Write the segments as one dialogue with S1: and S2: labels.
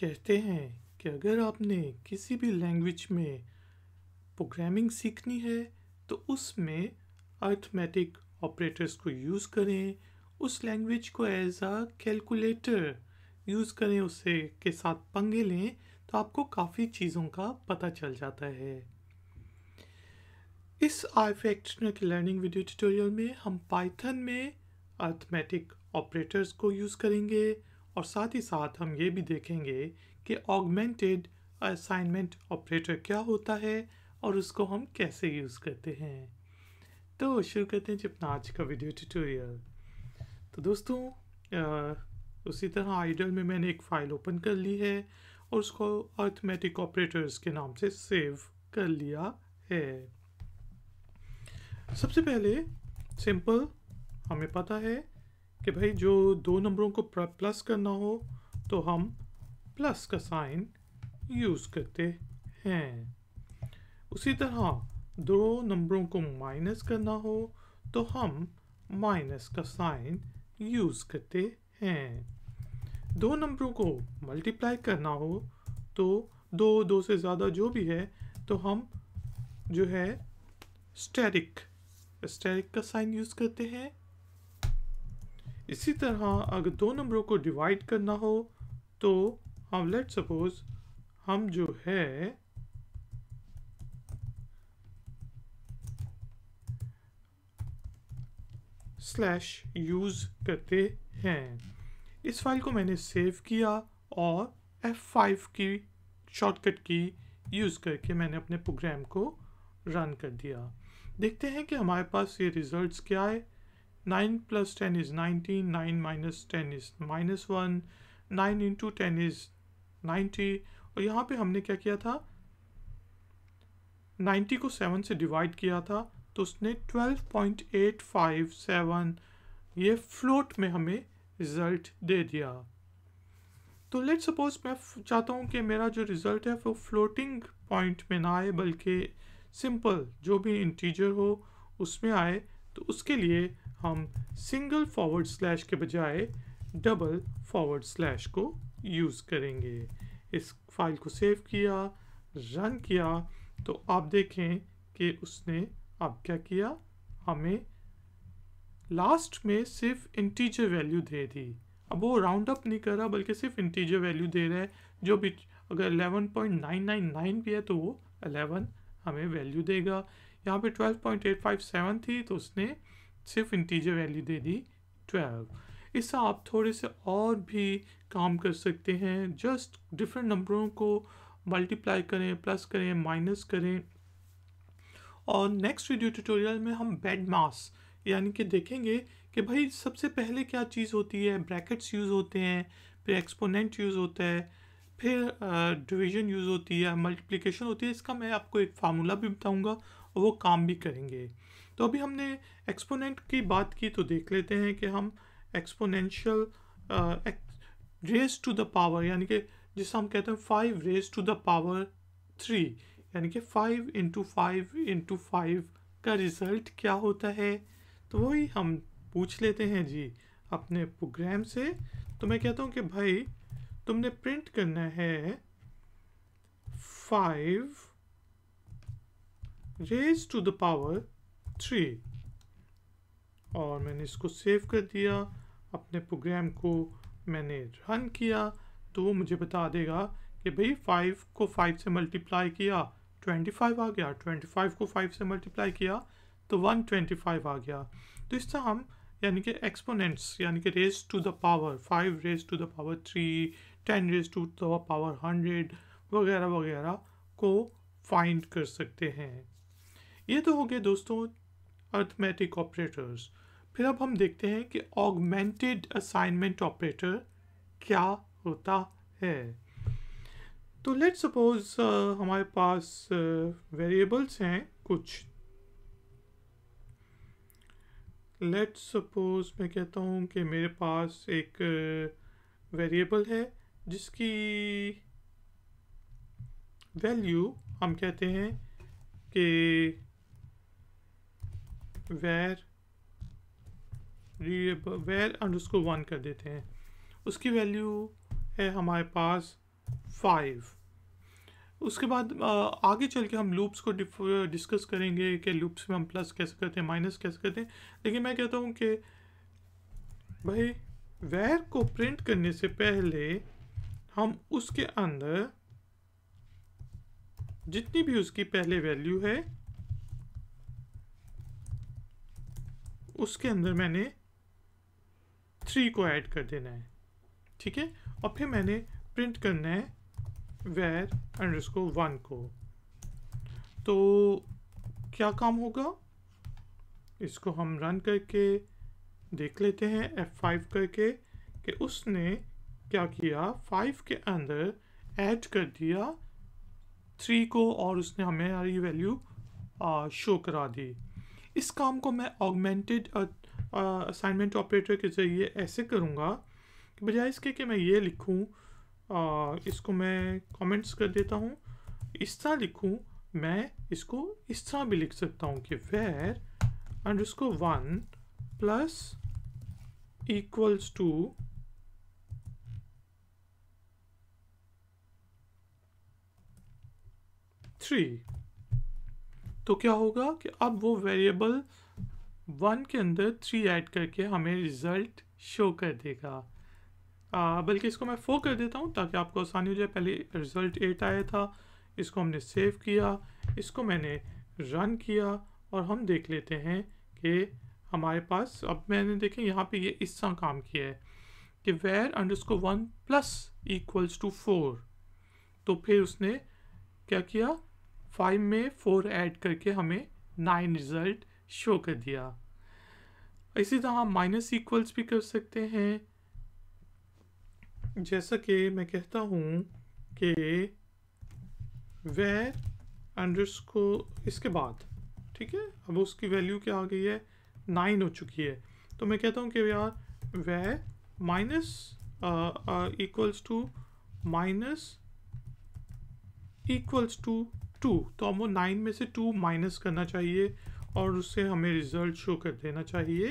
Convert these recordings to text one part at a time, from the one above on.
S1: कहते हैं कि अगर आपने किसी भी लैंग्वेज में प्रोग्रामिंग सीखनी है तो उसमें अर्थमेटिक ऑपरेटर्स को यूज़ करें उस लैंग्वेज को एज आ कैलकुलेटर यूज़ करें उसे के साथ पंगे लें तो आपको काफ़ी चीज़ों का पता चल जाता है इस आई की लर्निंग वीडियो ट्यूटोरियल में हम पाइथन में अर्थमेटिक ऑपरेटर्स को यूज़ करेंगे और साथ ही साथ हम ये भी देखेंगे कि ऑगमेंटेड असाइनमेंट ऑपरेटर क्या होता है और उसको हम कैसे यूज़ करते हैं तो शुरू करते हैं जी अपना आज का वीडियो ट्यूटोरियल तो दोस्तों आ, उसी तरह आइडल में मैंने एक फ़ाइल ओपन कर ली है और उसको अर्थमेटिक ऑपरेटर्स के नाम से सेव कर लिया है सबसे पहले सिंपल हमें पता है कि भाई जो दो नंबरों को प्लस करना हो तो हम प्लस का साइन यूज़ करते हैं उसी तरह दो नंबरों को माइनस करना हो तो हम माइनस का साइन यूज़ करते हैं दो नंबरों को मल्टीप्लाई करना हो तो दो दो से ज़्यादा जो भी है तो हम जो है स्टेरिक स्टेरिक का साइन यूज़ करते हैं इसी तरह अगर दो नंबरों को डिवाइड करना हो तो हम लेट सपोज हम जो है स्लैश यूज़ करते हैं इस फाइल को मैंने सेव किया और F5 की शॉर्टकट की यूज़ करके मैंने अपने प्रोग्राम को रन कर दिया देखते हैं कि हमारे पास ये रिजल्ट्स क्या है 9 plus 10 is 19, 9 minus 10 is minus one nine into ten is ninety और यहाँ पे हमने क्या किया था नाइन्टी को सेवन से डिवाइड किया था तो उसने twelve point eight five seven ये फ्लोट में हमें रिज़ल्ट दे दिया तो लेट सपोज मैं चाहता हूँ कि मेरा जो रिज़ल्ट है वो फ्लोटिंग पॉइंट में ना आए बल्कि सिंपल जो भी इंटीजर हो उसमें आए तो उसके लिए हम सिंगल फॉरवर्ड स्लैश के बजाय डबल फॉरवर्ड स्लैश को यूज़ करेंगे इस फाइल को सेव किया रन किया तो आप देखें कि उसने अब क्या किया हमें लास्ट में सिर्फ इंटीजर वैल्यू दे दी अब वो राउंड अप नहीं कर रहा बल्कि सिर्फ इंटीजर वैल्यू दे रहा है जो भी अगर 11.999 भी है तो वो 11 हमें वैल्यू देगा यहाँ पे 12.857 थी तो उसने सिर्फ इंटीजर वैल्यू दे दी ट्वेल्व इससे आप थोड़े से और भी काम कर सकते हैं जस्ट डिफरेंट नंबरों को मल्टीप्लाई करें प्लस करें माइनस करें और नेक्स्ट वीडियो ट्यूटोरियल में हम बेड मास यानी कि देखेंगे कि भाई सबसे पहले क्या चीज़ होती है ब्रैकेट्स यूज़ होते हैं फिर एक्सपोनेंट यूज़ होता है फिर डिवीजन यूज़ होती है मल्टीप्लिकेशन होती है इसका मैं आपको एक फार्मूला भी बताऊंगा और वो काम भी करेंगे तो अभी हमने एक्सपोनेंट की बात की तो देख लेते हैं कि हम exponential raise to the power यानी कि जिसे हम कहते हैं five raise to the power three यानी कि five into five into five का रिज़ल्ट क्या होता है तो वही हम पूछ लेते हैं जी अपने प्रोग्राम से तो मैं कहता हूँ कि भाई तुमने प्रिंट करना है five raise to the power three और मैंने इसको सेव कर दिया अपने प्रोग्राम को मैंने रन किया तो वो मुझे बता देगा कि भाई फाइव को फाइव से मल्टीप्लाई किया ट्वेंटी फाइव आ गया ट्वेंटी फाइव को फाइव से मल्टीप्लाई किया तो वन ट्वेंटी फाइव आ गया तो इस तरह हम यानी कि एक्सपोनेंट्स यानी कि raise to the power five raise to the power three ten raise to the power hundred वगैरह वगैरह को फाइंड कर सकते हैं ये तो हो गए दोस्तों अर्थमेटिक ऑपरेटर्स फिर अब हम देखते हैं कि ऑगमेंटेड असाइनमेंट ऑपरेटर क्या होता है तो लेट सपोज uh, हमारे पास वेरिएबल्स uh, हैं कुछ लेट सपोज मैं कहता हूँ कि मेरे पास एक वेरिएबल uh, है जिसकी वैल्यू हम कहते हैं कि where readable var underscore one कर देते हैं उसकी वैल्यू है हमारे पास फाइव उसके बाद आगे चल के हम लूप्स को डिस्कस करेंगे कि लूप्स में हम प्लस कैसे करते हैं माइनस कैसे करते हैं लेकिन मैं कहता हूँ कि भाई वैर को प्रिंट करने से पहले हम उसके अंदर जितनी भी उसकी पहले वैल्यू है उसके अंदर मैंने थ्री को ऐड कर देना है ठीक है और फिर मैंने प्रिंट करना है वेर उसको वन को तो क्या काम होगा इसको हम रन करके देख लेते हैं F5 करके कि उसने क्या किया फाइव के अंदर ऐड कर दिया थ्री को और उसने हमें हमारी वैल्यू शो करा दी इस काम को मैं ऑगमेंटेड असाइनमेंट ऑपरेटर के ज़रिए ऐसे करूँगा कि बजाय इसके कि मैं ये लिखूँ इसको मैं कमेंट्स कर देता हूँ इस तरह लिखूँ मैं इसको इस तरह भी लिख सकता हूँ कि वेर एंड उसको one plus equals to three तो क्या होगा कि अब वो वेरिएबल वन के अंदर थ्री ऐड करके हमें रिज़ल्ट शो कर देगा बल्कि इसको मैं फोर कर देता हूँ ताकि आपको आसानी हो जाए पहले रिज़ल्ट एट आया था इसको हमने सेव किया इसको मैंने रन किया और हम देख लेते हैं कि हमारे पास अब मैंने देखें यहाँ पे ये इस तरह काम किया है कि var underscore one plus equals to four तो फिर उसने क्या किया फाइव में फोर ऐड करके हमें नाइन रिजल्ट शो कर दिया इसी तरह हम माइनस इक्वल्स भी कर सकते हैं जैसा कि मैं कहता हूँ कि वेर अंडरस्कोर इसके बाद ठीक है अब उसकी वैल्यू क्या आ गई है नाइन हो चुकी है तो मैं कहता हूँ कि यार var minus equals to minus equals to two तो वो नाइन में से टू माइनस करना चाहिए और उससे हमें रिजल्ट शो कर देना चाहिए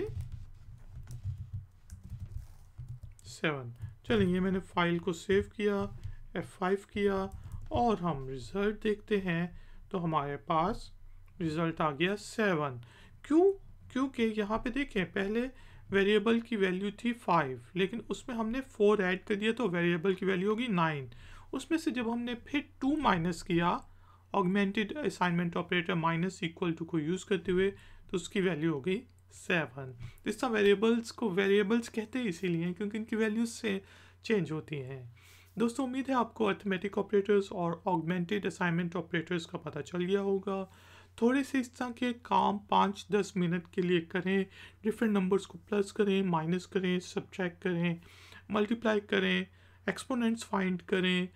S1: सेवन चलिए मैंने फाइल को सेव किया फाइव किया और हम रिज़ल्ट देखते हैं तो हमारे पास रिज़ल्ट आ गया सेवन क्यों क्योंकि यहाँ पे देखें पहले वेरिएबल की वैल्यू थी फाइव लेकिन उसमें हमने फोर ऐड कर दिया तो वेरिएबल की वैल्यू होगी नाइन उसमें से जब हमने फिर टू माइनस किया augmented assignment operator minus equal to को यूज़ करते हुए तो उसकी वैल्यू हो गई सेवन इस तरह वेरिएबल्स को वेरिएबल्स कहते हैं इसीलिए क्योंकि इनकी वैल्यूज से चेंज होती हैं दोस्तों उम्मीद है आपको अर्थमेटिक ऑपरेटर्स और ऑगमेंटेड असाइनमेंट ऑपरेटर्स का पता चल गया होगा थोड़े से इस तरह के काम पाँच दस मिनट के लिए करें डिफरेंट नंबर्स को प्लस करें माइनस करें सब्ट्रैक्ट करें मल्टीप्लाई करें एक्सपोनेंट्स फाइंड करें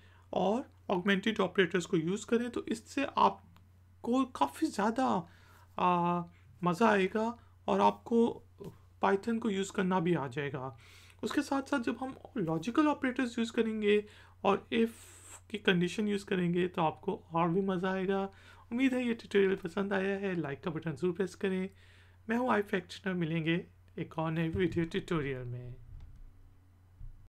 S1: और ऑगमेंटेड ऑपरेटर्स को यूज़ करें तो इससे आपको काफ़ी ज़्यादा मज़ा आएगा और आपको पाइथन को यूज़ करना भी आ जाएगा उसके साथ साथ जब हम लॉजिकल ऑपरेटर्स यूज़ करेंगे और इफ़ की कंडीशन यूज़ करेंगे तो आपको और भी मज़ा आएगा उम्मीद है ये ट्यूटोरियल पसंद आया है लाइक का बटन ज़रूर प्रेस करें मैं हूँ आई फैक्चनर मिलेंगे एक और नए वीडियो ट्यूटोरियल में